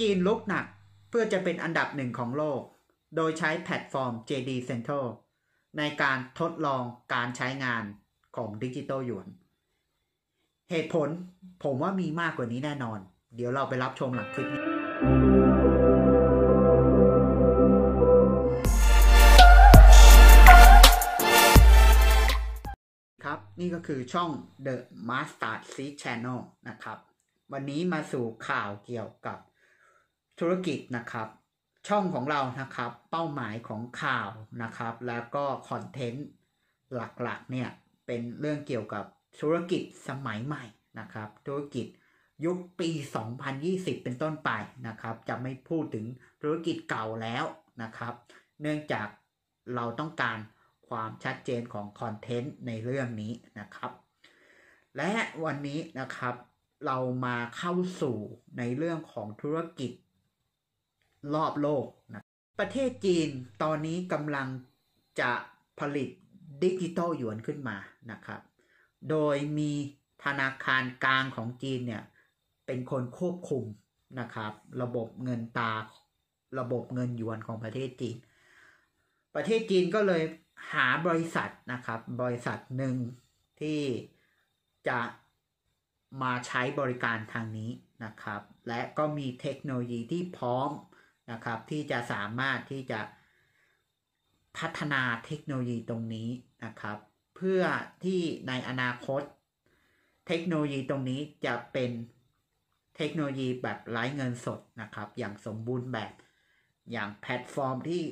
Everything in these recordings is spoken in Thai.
จีนลุกหนัก เพื่อจะเป็นอันดับหนึ่งของโลก โดยใช้แพลตฟอร์ม JD Central ในการทดลองการใช้งานของดิจิตอลหยวน เหตุผลผมว่ามีมากกว่านี้แน่นอน เดี๋ยวเราไปรับชมหลังคลิปนี้ ครับนี่ก็คือช่อง The Master Seed Channel นะครับ วันนี้มาสู่ข่าวเกี่ยวกับธุรกิจนะครับช่องของเรานะครับเป้าหมายของข่าวนะครับ แล้วก็คอนเทนต์หลักๆเนี่ยเป็นเรื่องเกี่ยวกับธุรกิจสมัยใหม่นะครับธุรกิจยุคปี 2020 เป็นต้นไปนะครับ จะไม่พูดถึงธุรกิจเก่าแล้วนะครับ เนื่องจากเราต้องการความชัดเจนของคอนเทนต์ในเรื่องนี้นะครับ และวันนี้นะครับเรามาเข้าสู่ในเรื่องของธุรกิจรอบโลกนะ ประเทศจีนตอนนี้กำลังจะผลิตดิจิตอลหยวนขึ้นมานะครับ โดยมีธนาคารกลางของจีนเนี่ยเป็นคนควบคุมนะครับ ระบบเงินตาระบบเงินหยวนของประเทศจีน ประเทศจีนก็เลยหาบริษัทนะครับบริษัทหนึ่งที่จะมาใช้บริการทางนี้นะครับ และก็มีเทคโนโลยีที่พร้อมนะครับที่จะสามารถที่จะพัฒนาเทคโนโลยีตรงนี้นะครับเพื่อที่ในอนาคตเทคโนโลยีตรงนี้จะเป็นเทคโนโลยีแบบไร้เงินสดนะครับอย่างสมบูรณ์แบบอย่างแพลตฟอร์มที่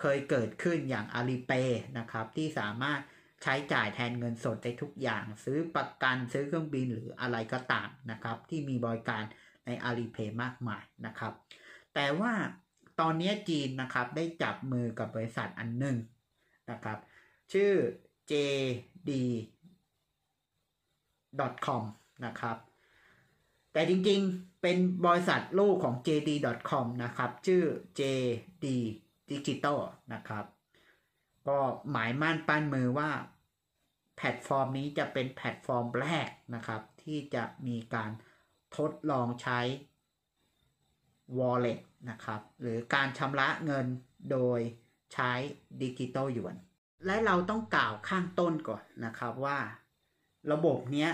เคยเกิดขึ้นอย่าง Alipay นะครับที่สามารถใช้จ่ายแทนเงินสดได้ทุกอย่าง ซื้อประกัน ซื้อเครื่องบินหรืออะไรก็ตามนะครับที่มีบริการใน Alipay มากมายนะครับ แต่ว่าตอนนี้จีนนะครับได้จับมือกับบริษัทอันหนึ่งนะครับ ชื่อ JD .com นะครับ แต่จริงๆเป็นบริษัทลูกของ JD.com นะครับ ชื่อ JD Digital นะครับ ก็หมายมั่นปั้นมือว่าแพลตฟอร์มนี้จะเป็นแพลตฟอร์มแรกนะครับ ที่จะมีการทดลองใช้ Wallet นะครับ หรือการชำระเงินโดยใช้ดิจิตอลหยวน และเราต้องกล่าวข้างต้นก่อนนะครับว่า ระบบเนี้ย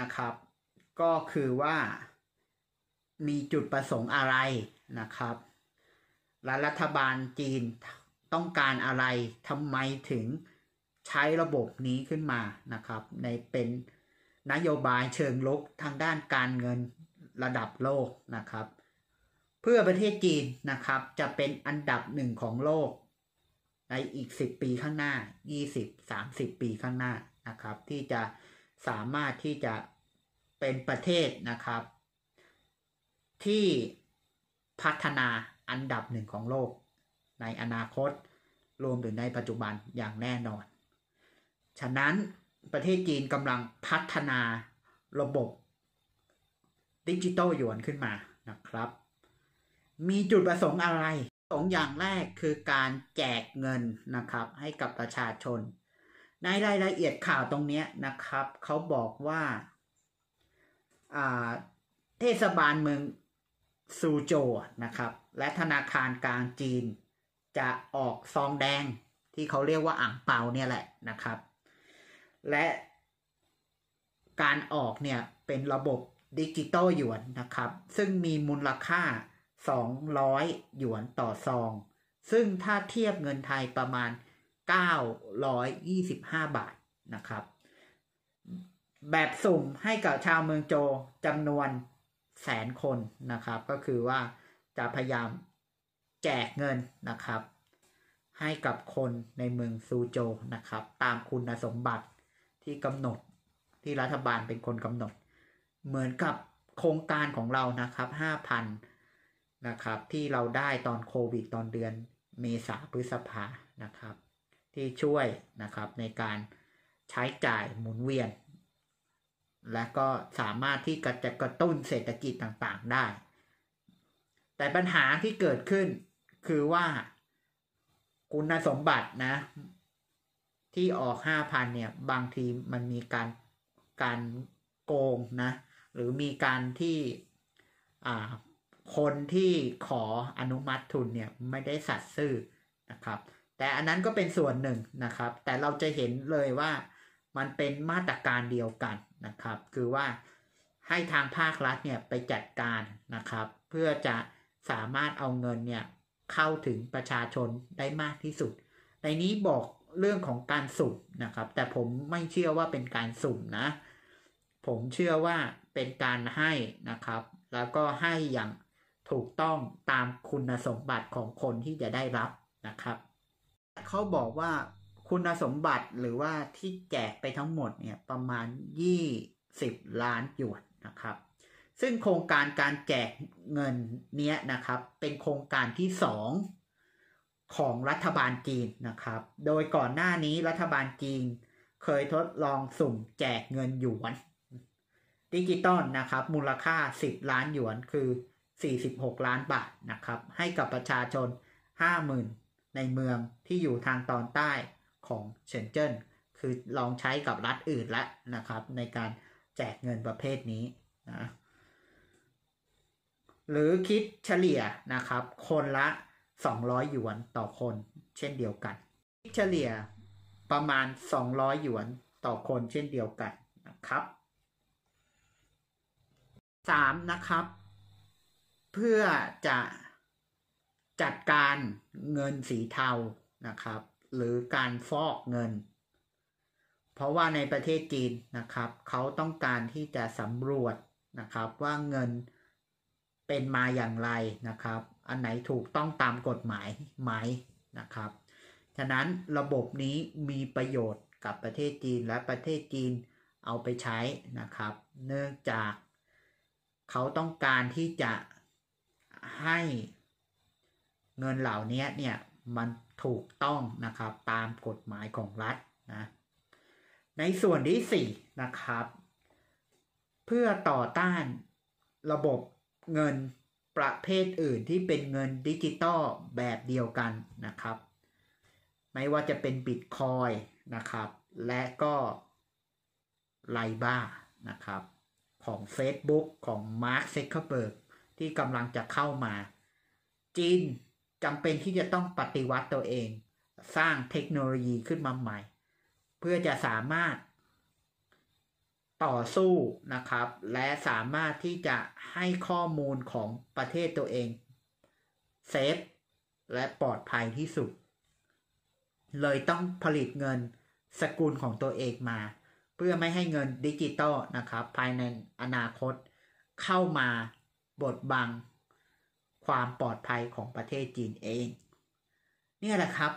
นะครับก็คือว่ามีจุดประสงค์อะไรนะครับ และรัฐบาลจีนต้องการอะไรทำไมถึงใช้ระบบนี้ขึ้นมานะครับในเป็นนโยบายเชิงลุกทางด้านการเงินระดับโลกนะครับ เพื่อประเทศจีนนะครับจะเป็นอันดับหนึ่งของโลกในอีก 10 ปีข้างหน้า 20-30 ปีข้างหน้านะครับ ที่จะสามารถที่จะเป็นประเทศนะครับ ที่พัฒนาอันดับหนึ่งของโลก ในอนาคตรวมถึงในปัจจุบันอย่างแน่นอน ฉะนั้นประเทศจีนกำลังพัฒนาระบบ ดิจิตอลหยวนขึ้นมานะครับ มีจุดประสงค์อะไรสองอย่างแรกคือการแจกเงินนะครับ ให้กับประชาชน ในรายละเอียดข่าวตรงนี้นะครับเขาบอกว่าเทศบาลเมืองซูโจนะครับ และธนาคารกลางจีนจะออกซองแดงที่เขาเรียกว่าอ่างเปาเนี่ยแหละนะครับและการออกเนี่ยเป็นระบบดิจิตอลหยวนนะครับ ซึ่งมีมูลค่า 200 หยวนต่อซอง ซึ่งถ้าเทียบเงินไทยประมาณ 925 บาทนะครับแบบสุ่มให้กับชาวเมืองโจจำนวนแสนคนนะครับก็คือว่าจะพยายามแจกเงินนะครับ ให้กับคนในเมืองซูโจนะครับตามคุณสมบัติที่กำหนดที่รัฐบาลเป็นคนกำหนด เหมือนกับโครงการของเรานะครับห้าพันนะครับที่เราได้ตอนโควิด ตอนเดือนเมษาพฤษภานะครับ ที่ช่วยนะครับในการใช้จ่ายหมุนเวียน และก็สามารถที่กระจะกระตุ้นเศรษฐกิจต่างๆ ได้ แต่ปัญหาที่เกิดขึ้นคือว่าคุณสมบัตินะที่ออกห้าพันเนี่ยบางทีมันมีการการโกงนะ หรือมีการที่คนที่ขออนุมัติทุนเนี่ย ไม่ได้สัตซ์ซื่อนะครับแต่อันนั้นก็เป็นส่วนหนึ่งนะครับแต่เราจะเห็นเลยว่ามันเป็นมาตรการเดียวกันนะครับคือว่าให้ทางภาครัฐเนี่ยไปจัดการนะครับเพื่อจะสามารถเอาเงินเนี่ยเข้าถึงประชาชนได้มากที่สุด ในนี้บอกเรื่องของการสุ่มนะครับแต่ผมไม่เชื่อว่าเป็นการสุ่มนะผมเชื่อว่าเป็นการให้นะครับ แล้วก็ให้อย่างถูกต้องตามคุณสมบัติของคนที่จะได้รับนะครับเขาบอกว่าคุณสมบัติหรือว่าที่แจกไปทั้งหมดเนี่ยประมาณ 20 ล้านหยวนนะครับ ซึ่งโครงการการแจกเงินเนี้ยนะครับเป็นโครงการที่ 2ของรัฐบาลจีนนะครับ โดยก่อนหน้านี้รัฐบาลจีนเคยทดลองสุ่มแจกเงินหยวนดิจิตอลนะครับ มูลค่า 10 ล้านหยวน คือ 46 ล้านบาทนะครับ ให้กับประชาชน 50,000 ในเมืองที่อยู่ทางตอนใต้ของเฉินเจิ้น คือลองใช้กับรัฐอื่นละนะครับในการแจกเงินประเภทนี้นะหรือคิดเฉลี่ยนะครับคนละ200 หยวนต่อคน เช่นเดียวกันเฉลี่ยประมาณ 200 หยวนต่อคนเช่นเดียวกันนะครับ 3. นะครับ เพื่อจะจัดการเงินสีเทานะครับ หรือการฟอกเงิน เพราะว่าในประเทศจีนนะครับ เขาต้องการที่จะสำรวจนะครับว่าเงินเป็นมาอย่างไรนะครับอันไหน ถูกต้องตามกฎหมายไหมนะครับ ฉะนั้นระบบนี้มีประโยชน์กับประเทศจีนและประเทศจีนเอาไปใช้นะครับ เนื่องจากเขาต้องการที่จะให้เงินเหล่านี้เนี่ย มันถูกต้องนะครับตามกฎหมายของรัฐนะ ในส่วนที่4นะครับเพื่อต่อต้านระบบเงินประเภทอื่นที่เป็นเงินดิจิตอลแบบเดียวกันนะครับ ไม่ว่าจะเป็นบิตคอยนะครับ และก็ไลบ้านะครับของ Facebook ของ Mark Zuckerberg ที่กำลังจะเข้ามาจีนจำเป็นที่จะต้องปฏิวัติตัวเอง สร้างเทคโนโลยีขึ้นมาใหม่ เพื่อจะสามารถต่อสู้นะครับและสามารถที่จะให้ข้อมูลของประเทศตัวเองเซฟและปลอดภัยที่สุด เลยต้องผลิตเงินสกุลของตัวเองมา เพื่อไม่ให้เงินดิจิตอลนะครับ ภายในอนาคต เข้ามาบดบัง ความปลอดภัยของประเทศจีนเองเนี่ยแหละครับ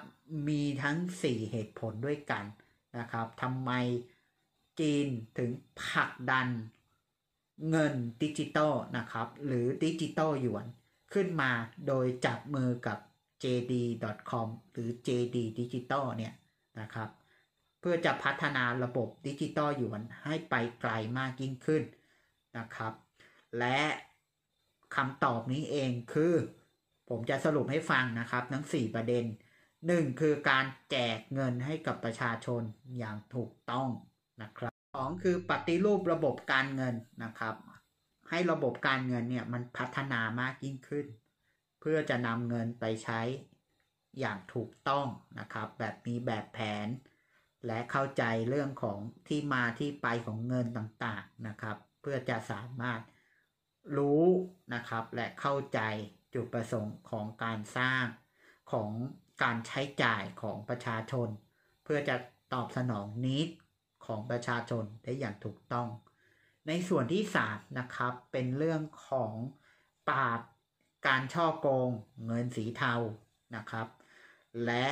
มีทั้ง 4 เหตุผลด้วยกันนะครับทำไมจีนถึงผลักดันเงินดิจิตอลนะครับ หรือดิจิตอลหยวนขึ้นมาโดยจับมือกับ JD.com หรือ JD Digital เนี่ยนะครับ เพื่อจะพัฒนาระบบดิจิตอลหยวนให้ไปไกลมากยิ่งขึ้นนะครับ และคำตอบนี้เองคือ ผมจะสรุปให้ฟังนะครับทั้ง 4 ประเด็น 1. คือการแจกเงินให้กับประชาชนอย่างถูกต้องนะครับองคือปฏิรูประบบการเงินนะครับ ให้ระบบการเงินเนี่ยมันพัฒนามากยิ่งขึ้น เพื่อจะนำเงินไปใช้อย่างถูกต้องนะครับแบบมีแบบแผน และเข้าใจเรื่องของที่มาที่ไปของเงินต่างๆนะครับ เพื่อจะสามารถรู้นะครับและเข้าใจจุดประสงค์ของการสร้างของการใช้จ่ายของประชาชน เพื่อจะตอบสนองนิดของประชาชนได้อย่างถูกต้อง ในส่วนที่3นะครับ เป็นเรื่องของปราบการช่อโกง เงินสีเทานะครับ และ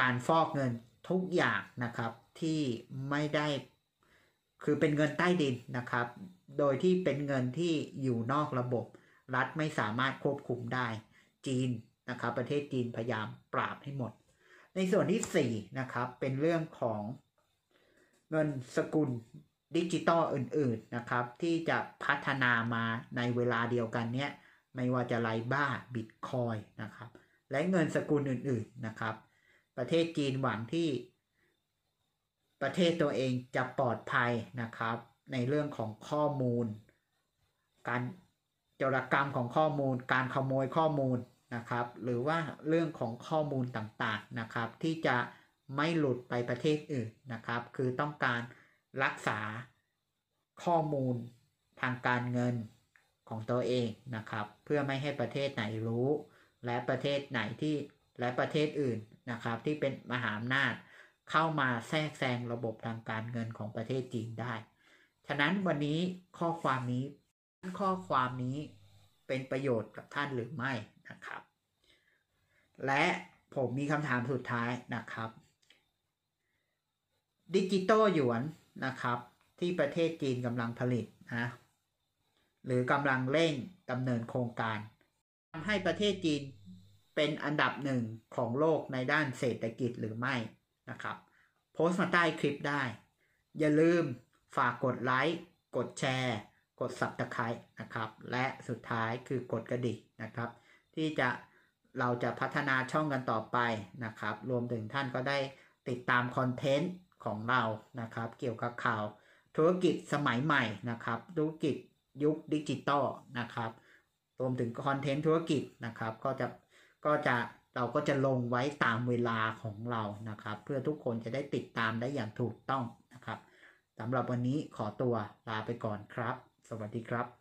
การฟอกเงินทุกอย่างนะครับที่ไม่ได้ คือเป็นเงินใต้ดินนะครับ โดยที่เป็นเงินที่อยู่นอกระบบ รัฐไม่สามารถควบคุมได้ จีนนะครับ ประเทศจีนพยายามปราบให้หมด ในส่วนที่4นะครับ เป็นเรื่องของเงินสกุลดิจิตอล อื่นๆนะครับ ที่จะพัฒนามาในเวลาเดียวกันเนี้ยไม่ว่าจะไรบ้าบิตคอยนะครับ และเงินสกุลอื่นๆนะครับ ประเทศจีนหวังที่ประเทศตัวเองจะปลอดภัยนะครับ ในเรื่องของข้อมูล การจรกรรมของข้อมูล การขโมยข้อมูลนะครับ หรือว่าเรื่องของข้อมูลต่างๆนะครับที่จะไม่หลุดไปประเทศอื่นนะครับ คือต้องการรักษาข้อมูลทางการเงินของตัวเองนะครับ เพื่อไม่ให้ประเทศไหนรู้ และประเทศไหนที่และประเทศอื่นนะครับ ที่เป็นมหาอำนาจเข้ามาแทรกแซงระบบทางการเงินของประเทศจีนได้ ฉะนั้นวันนี้ข้อความนี้ข้อความนี้เป็นประโยชน์กับท่านหรือไม่นะครับ และผมมีคำถามสุดท้ายนะครับดิจิตอลหยวนนะครับที่ประเทศจีนกำลังผลิตนะหรือกำลังเร่งดำเนินโครงการทำให้ประเทศจีนเป็นอันดับหนึ่งของโลกในด้านเศรษฐกิจหรือไม่นะครับโพสต์มาใต้คลิปได้ อย่าลืมฝากกดไลค์กดแชร์ กด Subscribe นะครับและสุดท้ายคือกดกระดิ่งนะครับที่จะเราจะพัฒนาช่องกันต่อไปนะครับรวมถึงท่านก็ได้ติดตามคอนเทนต์ของเรานะครับ เกี่ยวกับข่าวธุรกิจสมัยใหม่นะครับ ธุรกิจยุคดิจิตอลนะครับรวมถึงคอนเทนต์ธุรกิจนะครับ ก็จะ ก็จะ เราก็จะลงไว้ตามเวลาของเรา นะครับ เพื่อทุกคนจะได้ติดตามได้อย่างถูกต้องนะครับสำหรับวันนี้ขอตัวลาไปก่อนครับ สวัสดีครับ